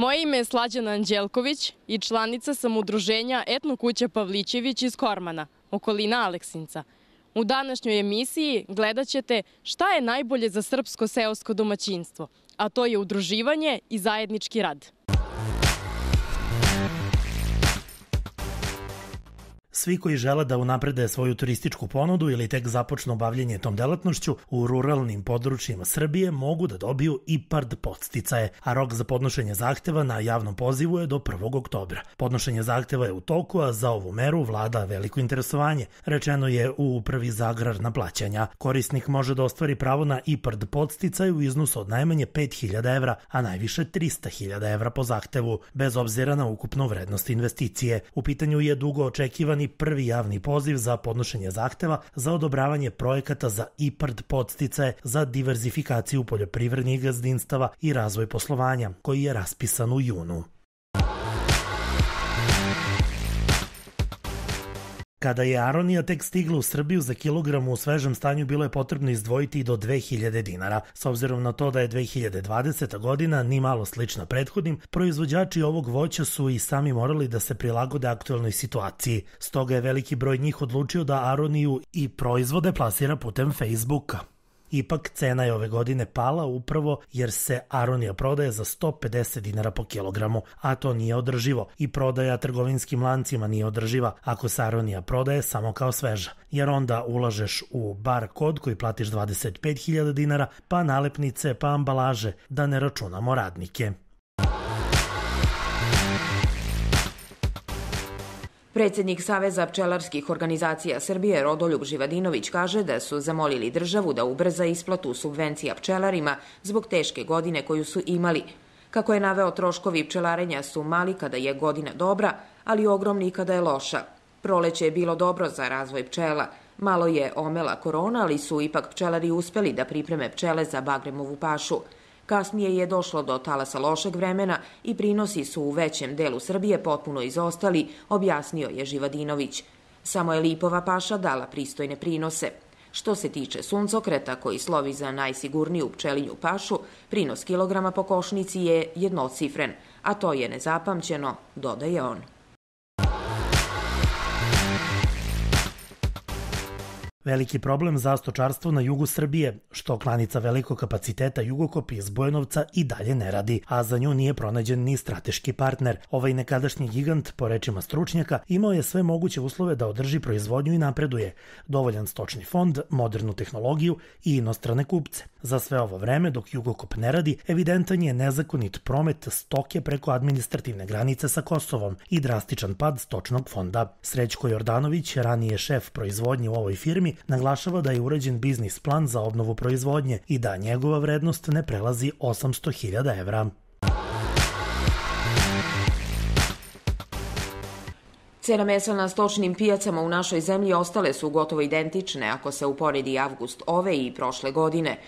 Moje ime je Slađana Anđelković i članica sam udruženja Etno kuća Pavlićević iz Kormana, okolina Aleksinca. U današnjoj emisiji gledat ćete šta je najbolje za srpsko seosko domaćinstvo, a to je udruživanje i zajednički rad. Svi koji žele da unaprede svoju turističku ponudu ili tek započnu bavljenje tom delatnošću u ruralnim područjima Srbije mogu da dobiju IPARD podsticaje, a rok za podnošenje zahteva na javnom pozivu je do 1. oktobra. Podnošenje zahteva je u toku, a za ovu meru vlada veliko interesovanje. Rečeno je u Upravi za agrarna plaćanja. Korisnik može da ostvari pravo na IPARD podsticaj u iznosu od najmanje 5000 evra, a najviše 300.000 evra po zahtevu, bez obzira na ukupnu vrednost investicije. U pitanju je dugo očekivani prvi javni poziv za podnošenje zahteva za odobravanje projekata za IPRD podsticaje za diverzifikaciju poljoprivrednih gazdinstava i razvoj poslovanja, koji je raspisan u junu. Kada je aronija tek stigla u Srbiju, za kilogram u svežem stanju bilo je potrebno izdvojiti i do 2000 dinara. S obzirom na to da je 2020. godina ni malo slična prethodnim, proizvođači ovog voća su i sami morali da se prilagode aktuelnoj situaciji. Stoga je veliki broj njih odlučio da aroniju i proizvode plasira putem Facebooka. Ipak cena je ove godine pala upravo jer se aronija prodaje za 150 dinara po kilogramu, a to nije održivo i prodaja trgovinskim lancima nije održiva ako se aronija prodaje samo kao sveža, jer onda ulažeš u bar kod koji platiš 25.000 dinara, pa nalepnice, pa ambalaže, da ne računamo radnike. Predsednik Saveza pčelarskih organizacija Srbije Rodoljub Živadinović kaže da su zamolili državu da ubrza isplatu subvencija pčelarima zbog teške godine koju su imali. Kako je naveo, troškovi pčelarenja su mali kada je godina dobra, ali ogromni kada je loša. Proleće je bilo dobro za razvoj pčela. Malo je omela korona, ali su ipak pčelari uspeli da pripreme pčele za bagremovu pašu – Kasnije je došlo do talasa lošeg vremena i prinosi su u većem delu Srbije potpuno izostali, objasnio je Živadinović. Samo je Lipova paša dala pristojne prinose. Što se tiče suncokreta koji slovi za najsigurniju pčelinju pašu, prinos kilograma po košnici je jednocifren, a to je nezapamćeno, dodaje on. Veliki problem za stočarstvo na jugu Srbije, što klanica velikog kapaciteta Jugokop iz Bojanovca i dalje ne radi, a za nju nije pronađen ni strateški partner. Ovaj nekadašnji gigant, po rečima stručnjaka, imao je sve moguće uslove da održi proizvodnju i napreduje, dovoljan stočni fond, modernu tehnologiju i inostrane kupce. Za sve ovo vreme, dok Jugokop ne radi, evidentan je nezakonit promet stoke preko administrativne granice sa Kosovom i drastičan pad stočnog fonda. Srećko Jordanović, ranije šef proizvodnje u ovoj firmi, naglašava da je urađen biznis plan za obnovu proizvodnje i da njegova vrednost ne prelazi 800.000 evra. Cena mesa na stočnim pijacama u našoj zemlji ostale su gotovo identične ako se uporedi avgust ove i prošle godine.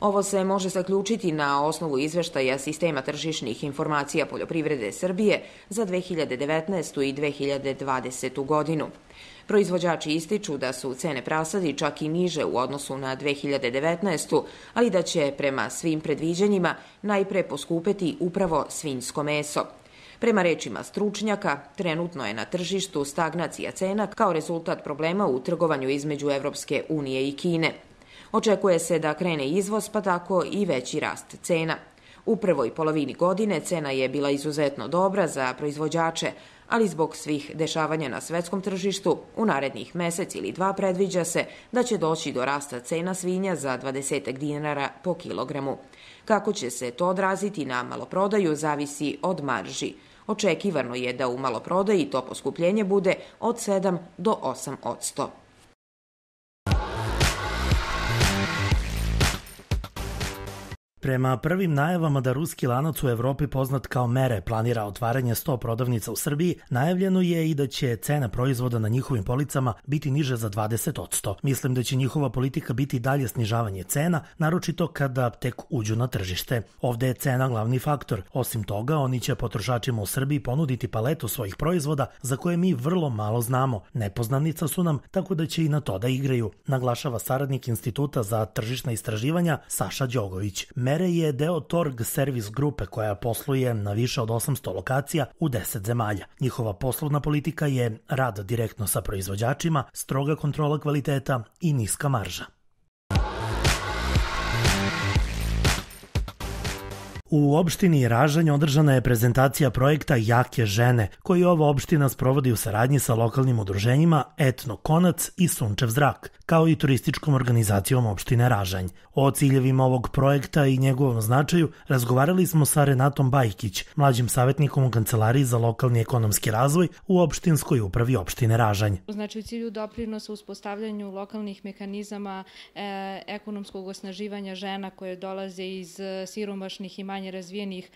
Ovo se može zaključiti na osnovu izveštaja Sistema tržišnih informacija poljoprivrede Srbije za 2019. i 2020. godinu. Proizvođači ističu da su cene prasadi čak i niže u odnosu na 2019. ali da će prema svim predviđanjima najpre poskupeti upravo svinjsko meso. Prema rečima stručnjaka, trenutno je na tržištu stagnacija cena kao rezultat problema u trgovanju između Evropske unije i Kine. Očekuje se da krene izvoz, pa tako i veći rast cena. U prvoj polovini godine cena je bila izuzetno dobra za proizvođače, ali zbog svih dešavanja na svetskom tržištu, u narednih mesec ili dva predviđa se da će doći do rasta cena svinja za 20 dinara po kilogramu. Kako će se to odraziti na maloprodaju zavisi od marži. Očekivano je da u maloprodaji to poskupljenje bude od 7 do 8 odsto. Prema prvim najavama da ruski lanac u Evropi poznat kao Mere planira otvaranje 100 prodavnica u Srbiji, najavljeno je i da će cena proizvoda na njihovim policama biti niže za 20%. Mislim da će njihova politika biti dalje snižavanje cena, naročito kada tek uđu na tržište. Ovde je cena glavni faktor. Osim toga, oni će potrošačima u Srbiji ponuditi paletu svojih proizvoda za koje mi vrlo malo znamo. Nepoznanica su nam, tako da će i na to da igraju, naglašava saradnik Instituta za tržišna istraživanja Saša Đogović. Mere mere je deo Torg Service grupe koja posluje na više od 800 lokacija u 10 zemalja. Njihova poslovna politika je rad direktno sa proizvođačima, stroga kontrola kvaliteta i niska marža. U opštini Ražanj održana je prezentacija projekta Jake žene, koji ova opština sprovodi u saradnji sa lokalnim udruženjima Etno Konac i Sunčev zrak, kao i turističkom organizacijom opštine Ražanj. O ciljevima ovog projekta i njegovom značaju razgovarali smo sa Renatom Bajkić, mlađim savjetnikom u Kancelariji za lokalni ekonomski razvoj u opštinskoj upravi opštine Ražanj. Znači u cilju doprinosa uspostavljanju lokalnih mehanizama e, ekonomskog osnaživanja žena koje dolaze iz e, siromašnih i manje razvijenih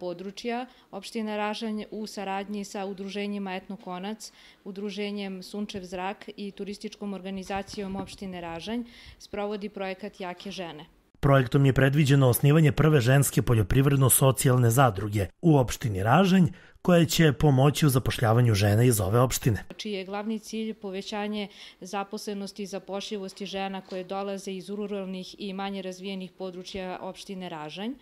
područja. Opština Ražanj u saradnji sa udruženjima Etno Konac, udruženjem Sunčev zrak i turističkom organizacijom opštine Ražanj sprovodi projekat Jake žene. Projektom je predviđeno osnivanje prve ženske poljoprivredno-socijalne zadruge u opštini Ražanj, koja će pomoći u zapošljavanju žena iz ove opštine. Čiji je glavni cilj povećanje zaposlenosti i zapošljivosti žena koje dolaze iz ruralnih i manje razvijenih područja opštine Ražanj.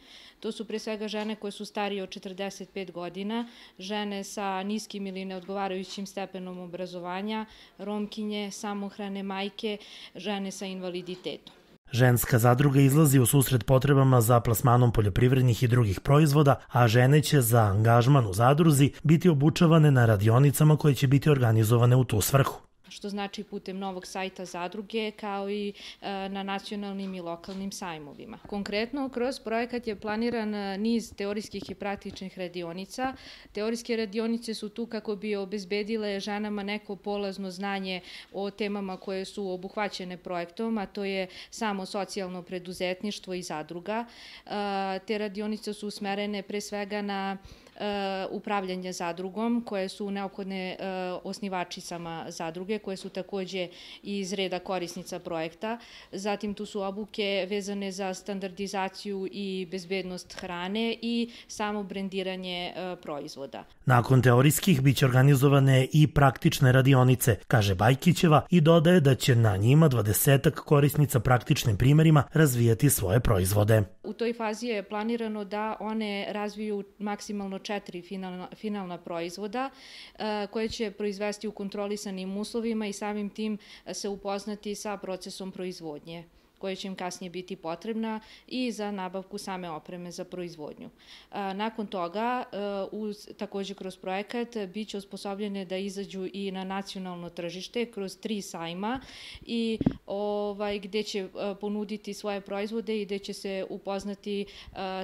To su pre svega žene koje su starije od 45 godina, žene sa niskim ili neodgovarajućim stepenom obrazovanja, romkinje, samohrane majke, žene sa invaliditetom. Ženska zadruga izlazi u susret potrebama za plasmanom poljoprivrednih i drugih proizvoda, a žene će za angažman u zadruzi biti obučavane na radionicama koje će biti organizovane u tu svrhu što znači putem novog sajta zadruge kao i e, na nacionalnim i lokalnim sajmovima. Konkretno, kroz projekat je planiran e, niz teorijskih i praktičnih radionica. Teorijske radionice su tu kako bi obezbedile ženama neko polazno znanje o temama koje su obuhvaćene projektom, a to je samo socijalno preduzetništvo i zadruga. E, te radionice su usmerene pre svega na E, upravljanja zadrugom koje su neophodne e, osnivačicama zadruge koje su takođe iz reda korisnica projekta. Zatim tu su obuke vezane za standardizaciju i bezbednost hrane i samo brendiranje e, proizvoda. Nakon teorijskih biće organizovane i praktične radionice, kaže Bajkićeva i dodaje da će na njima dvadesetak korisnica praktičnim primerima razvijati svoje proizvode. U toj fazi je planirano da one razviju maksimalno četiri finalna, finalna proizvoda e, koje će proizvesti u kontrolisanim uslovima i samim tim e, se upoznati sa procesom proizvodnje koja će im kasnije biti potrebna i za nabavku same opreme za proizvodnju. E, nakon toga, e, uz, takođe kroz projekat, bit će osposobljene da izađu i na nacionalno tržište kroz tri sajma i ovaj, gde će e, ponuditi svoje proizvode i gde će se upoznati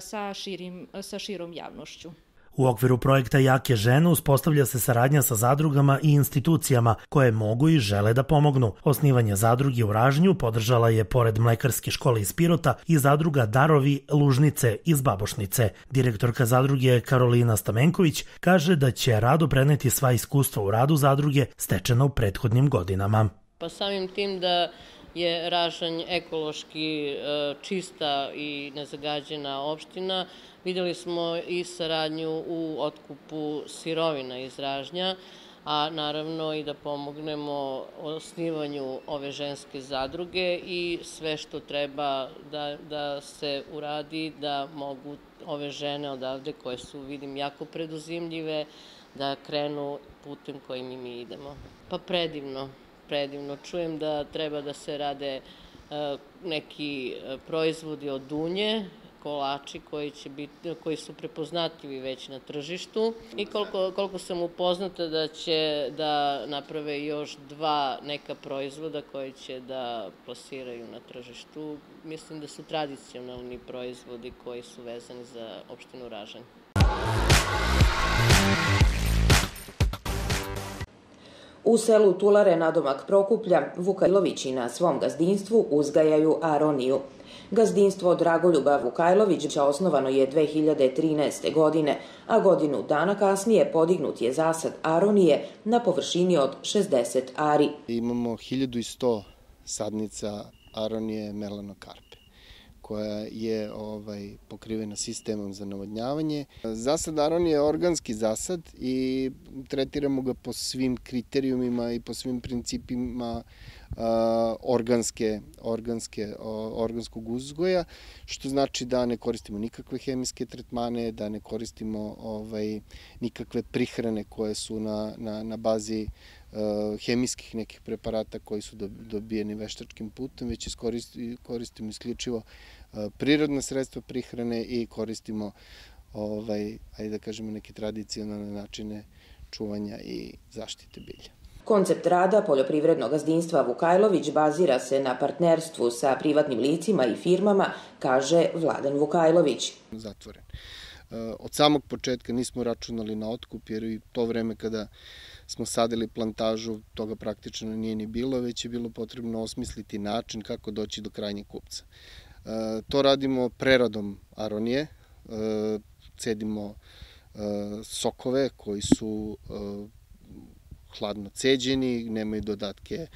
sa, širim, sa širom javnošću. U okviru projekta Jake žene uspostavlja se saradnja sa zadrugama i institucijama koje mogu i žele da pomognu. Osnivanje zadrugi u Ražnju podržala je pored Mlekarske škole iz Pirota i zadruga Darovi Lužnice iz Babošnice. Direktorka zadruge Karolina Stamenković kaže da će rado preneti sva iskustva u radu zadruge stečena u prethodnim godinama. Pa samim tim da je Rašanj ekološki e, čista i nezagađena opština. Videli smo i saradnju u otkupu sirovina iz Ražnja, a naravno i da pomognemo osnivanju ove ženske zadruge i sve što treba da, da se uradi da mogu ove žene odavde koje su, vidim, jako preduzimljive, da krenu putem kojim i mi idemo. Pa predivno predivno. Čujem da treba da se rade e, neki e, proizvodi od dunje, kolači koji, će biti, koji su prepoznatljivi već na tržištu i koliko, koliko sam upoznata da će da naprave još dva neka proizvoda koji će da plasiraju na tržištu. Mislim da su tradicionalni proizvodi koji su vezani za opštinu Ražanj. U selu Tulare nadomak Prokuplja Vukajlovići na svom gazdinstvu uzgajaju aroniju. Gazdinstvo Dragoljuba Vukajlovića osnovano je 2013. godine, a godinu dana kasnije podignut je zasad aronije na površini od 60 ari. Imamo 1100 sadnica aronije melanokarpa koja je ovaj pokrivena sistemom za navodnjavanje. Zasad aron je organski zasad i tretiramo ga po svim kriterijumima i po svim principima uh, organske, organske, uh, organskog uzgoja, što znači da ne koristimo nikakve hemijske tretmane, da ne koristimo ovaj, nikakve prihrane koje su na, na, na bazi Eh, hemijskih nekih preparata koji su dobijeni veštačkim putem, već koristimo isključivo eh, prirodne sredstva prihrane i koristimo ovaj, ajde da kažemo, neke tradicionalne načine čuvanja i zaštite bilja. Koncept rada poljoprivrednog gazdinstva Vukajlović bazira se na partnerstvu sa privatnim licima i firmama, kaže Vladan Vukajlović. Zatvoren. Eh, od samog početka nismo računali na otkup, jer i to vreme kada smo sadili plantažu, toga praktično nije ni bilo, već je bilo potrebno osmisliti način kako doći do krajnjeg kupca. E, to radimo preradom aronije, e, cedimo e, sokove koji su hladno ceđeni, nemaju dodatke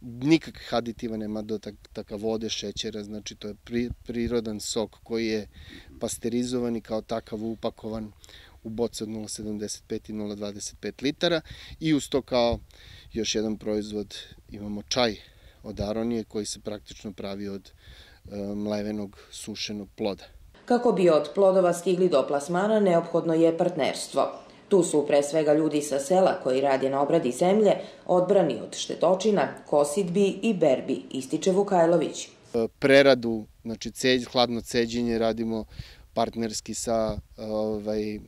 nikakvih aditiva nema do taka vode, šećera, znači to je prirodan sok koji je pasterizovan i kao takav upakovan u boce od 0,75 i 0,25 litara i uz to kao još jedan proizvod imamo čaj od aronije koji se praktično pravi od e, mlevenog sušenog ploda. Kako bi od plodova stigli do plasmana, neophodno je partnerstvo. Tu su pre svega ljudi sa sela koji rade na obradi zemlje, odbrani od štetočina, kosidbi i berbi, ističe Vukajlović. E, preradu, znači ceć, hladno ceđenje radimo partnerski sa ovaj, eh,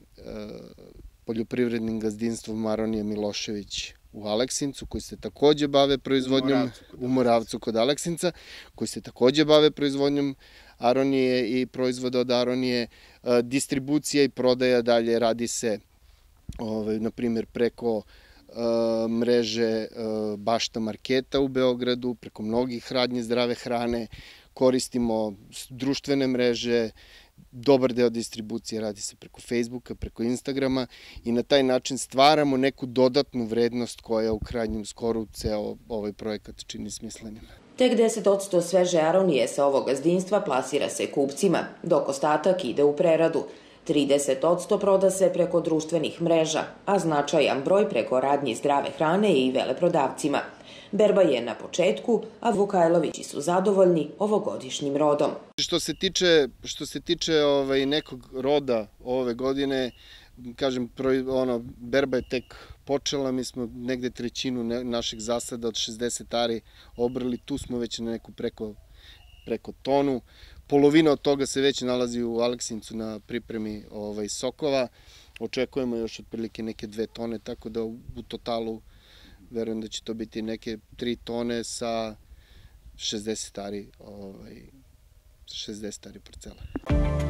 poljoprivrednim gazdinstvom Maronije Milošević u Aleksincu, koji se takođe bave proizvodnjom, u Moravcu kod, u Moravcu kod Aleksinca, koji se takođe bave proizvodnjom aronije i proizvoda od aronije, eh, distribucija i prodaja dalje radi se, ovaj, na primjer, preko eh, mreže Bašta Marketa u Beogradu, preko mnogih radnje zdrave hrane, koristimo društvene mreže, dobar deo distribucije radi se preko Facebooka, preko Instagrama i na taj način stvaramo neku dodatnu vrednost koja u krajnjem skoru ceo ovaj projekat čini smislenim. Tek 10% sveže aronije sa ovog gazdinstva plasira se kupcima, dok ostatak ide u preradu. 30% proda se preko društvenih mreža, a značajan broj preko radnji zdrave hrane i veleprodavcima – Berba je na početku, a Vukajlovići su zadovoljni ovogodišnjim rodom. Što se tiče, što se tiče ovaj, nekog roda ove godine, kažem, ono, berba je tek počela, mi smo negde trećinu našeg zasada od 60 ari obrali, tu smo već na neku preko, preko tonu. Polovina od toga se već nalazi u Aleksincu na pripremi ovaj, sokova. Očekujemo još otprilike neke dve tone, tako da u totalu verujem da će to biti neke 3 tone sa 60 stari, ovaj, 60 stari parcela.